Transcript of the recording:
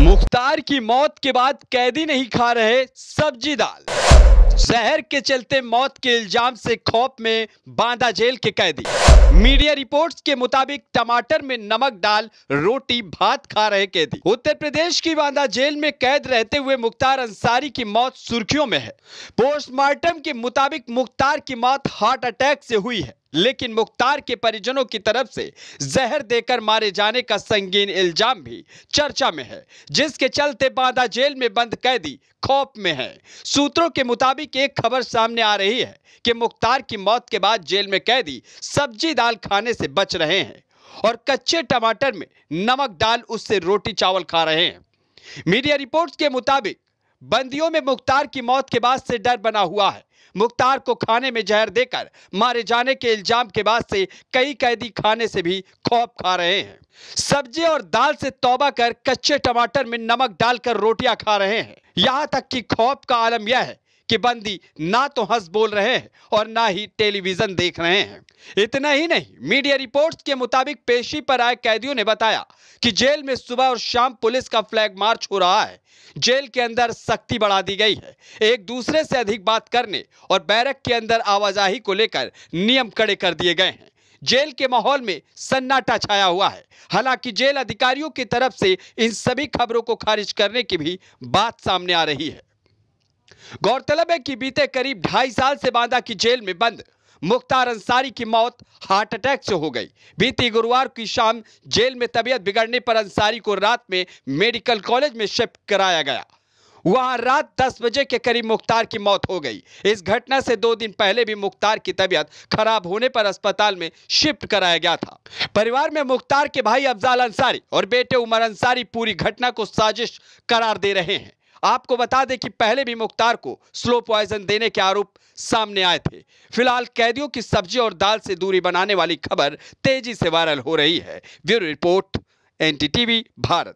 मुख्तार की मौत के बाद कैदी नहीं खा रहे सब्जी दाल शहर के चलते मौत के इल्जाम से खौफ में बांदा जेल के कैदी मीडिया रिपोर्ट्स के मुताबिक टमाटर में नमक डाल रोटी भात खा रहे कैदी उत्तर प्रदेश की बांदा जेल में कैद रहते हुए मुख्तार अंसारी की मौत सुर्खियों में है पोस्टमार्टम के मुताबिक मुख्तार की मौत हार्ट अटैक से हुई है लेकिन मुख्तार के परिजनों की तरफ से जहर देकर मारे जाने का संगीन इल्जाम भी चर्चा में है जिसके चलते बांदा जेल में बंद कैदी खौफ में है सूत्रों के मुताबिक एक खबर सामने आ रही है कि मुख्तार की मौत के बाद जेल में कैदी सब्जी दाल खाने से बच रहे हैं और कच्चे टमाटर में नमक डाल उससे रोटी चावल खा रहे हैं मीडिया रिपोर्ट्स के मुताबिक बंदियों में मुख्तार की मौत के बाद से डर बना हुआ है मुख्तार को खाने में जहर देकर मारे जाने के इल्जाम के बाद से कई कैदी खाने से भी खौफ खा रहे हैं सब्जी और दाल से तौबा कर कच्चे टमाटर में नमक डालकर रोटियां खा रहे हैं यहां तक कि खौफ का आलम यह है कि बंदी ना तो हंस बोल रहे हैं और ना ही टेलीविजन देख रहे हैं इतना ही नहीं मीडिया रिपोर्ट्स के मुताबिक पेशी पर आए कैदियों ने बताया कि जेल में सुबह और शाम पुलिस का फ्लैग मार्च हो रहा है जेल के अंदर सख्ती बढ़ा दी गई है एक दूसरे से अधिक बात करने और बैरक के अंदर आवाजाही को लेकर नियम कड़े कर दिए गए हैं जेल के माहौल में सन्नाटा छाया हुआ है हालांकि जेल अधिकारियों की तरफ से इन सभी खबरों को खारिज करने की भी बात सामने आ रही है गौरतलब है कि बीते करीब ढाई साल से बांदा की जेल में बंद मुख्तार अंसारी की मौत हार्ट अटैक से हो गई बीती गुरुवार की शाम जेल में तबीयत बिगड़ने पर अंसारी को रात में मेडिकल कॉलेज में शिफ्ट कराया गया वहां रात 10 बजे के करीब मुख्तार की मौत हो गई इस घटना से दो दिन पहले भी मुख्तार की तबियत खराब होने पर अस्पताल में शिफ्ट कराया गया था परिवार में मुख्तार के भाई अफजाल अंसारी और बेटे उमर अंसारी पूरी घटना को साजिश करार दे रहे हैं आपको बता दें कि पहले भी मुख्तार को स्लो पॉइजन देने के आरोप सामने आए थे फिलहाल कैदियों की सब्जी और दाल से दूरी बनाने वाली खबर तेजी से वायरल हो रही है ब्यूरो रिपोर्ट एनडीटीवी भारत